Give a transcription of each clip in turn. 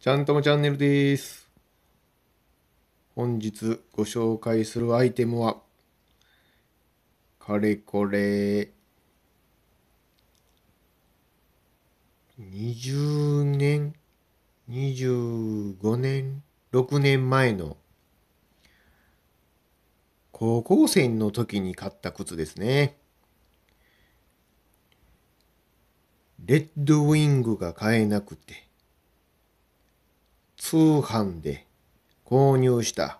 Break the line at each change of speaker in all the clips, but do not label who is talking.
ちゃんともチャンネルです。本日ご紹介するアイテムは、かれこれ、20年、25年、6年前の、高校生の時に買った靴ですね。レッドウィングが買えなくて、通販で購入した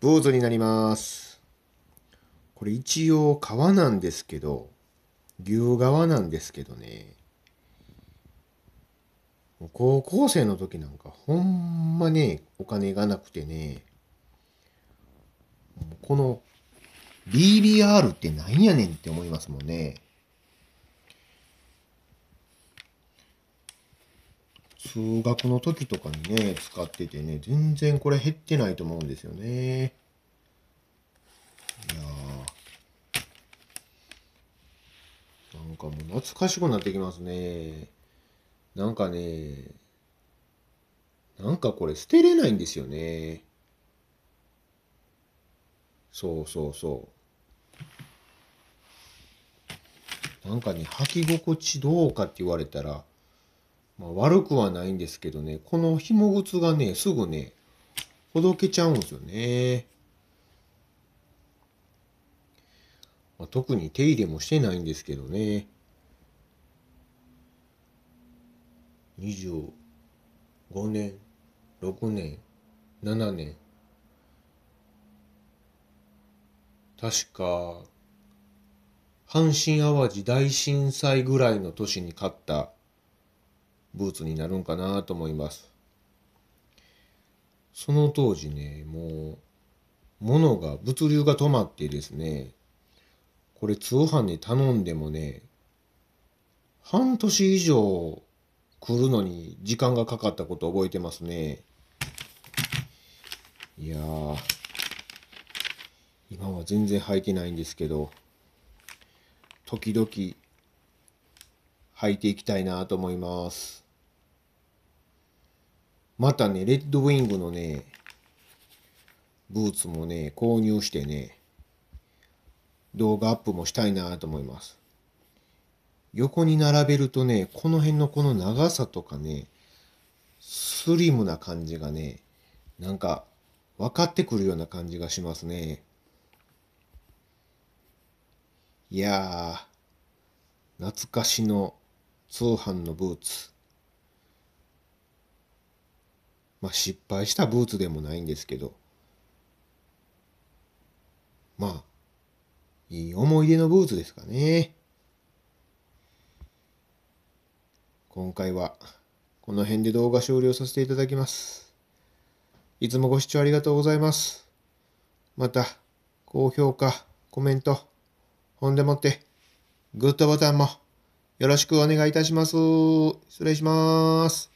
ブーツになります。これ一応革なんですけど、牛革なんですけどね。高校生の時なんかほんまね、お金がなくてね、この BBR ってなんやねんって思いますもんね。数学の時とかにね、使っててね、全然これ減ってないと思うんですよね。いやなんかもう懐かしくなってきますね。なんかね、なんかこれ捨てれないんですよね。そうそうそう。なんかね、履き心地どうかって言われたら、まあ、悪くはないんですけどね、この紐靴がね、すぐね、ほどけちゃうんですよね。まあ、特に手入れもしてないんですけどね。25年、6年、7年。確か、阪神淡路大震災ぐらいの年に買ったブーツになるんかなと思います。その当時ね、もう、物が、物流が止まってですね、これ通販に頼んでもね、半年以上来るのに時間がかかったこと覚えてますね。いやー、今は全然履いてないんですけど、時々履いていきたいなと思います。またね、レッドウィングのね、ブーツもね、購入してね、動画アップもしたいなと思います。横に並べるとね、この辺のこの長さとかね、スリムな感じがね、なんか分かってくるような感じがしますね。いやー、懐かしの通販のブーツ。まあ、失敗したブーツでもないんですけど、まあ、いい思い出のブーツですかね。今回は、この辺で動画終了させていただきます。いつもご視聴ありがとうございます。また、高評価、コメント、ほんでもって、グッドボタンもよろしくお願いいたします。失礼します。